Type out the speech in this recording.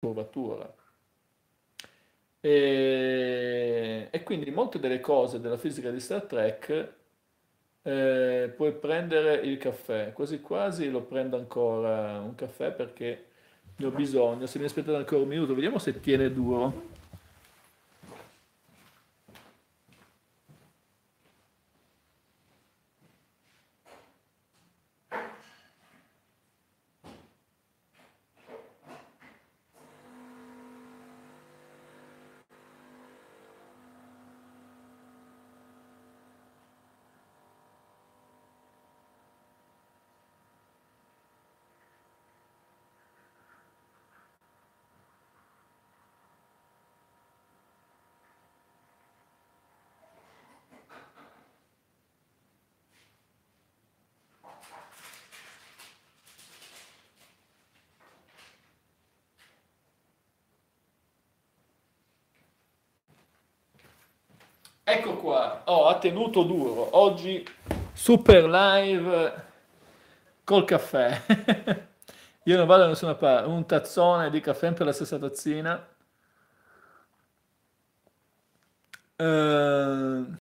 curvatura. E, e, quindi molte delle cose della fisica di Star Trek eh, puoi prendere il caffè, quasi quasi lo prendo ancora un caffè perché ne ho bisogno, se mi aspettate ancora un minuto, vediamo se tiene duro. Ecco qua, oh, ha tenuto duro. Oggi super live col caffè. Io non vado da nessuna parte. Un tazzone di caffè per la stessa tazzina. Uh...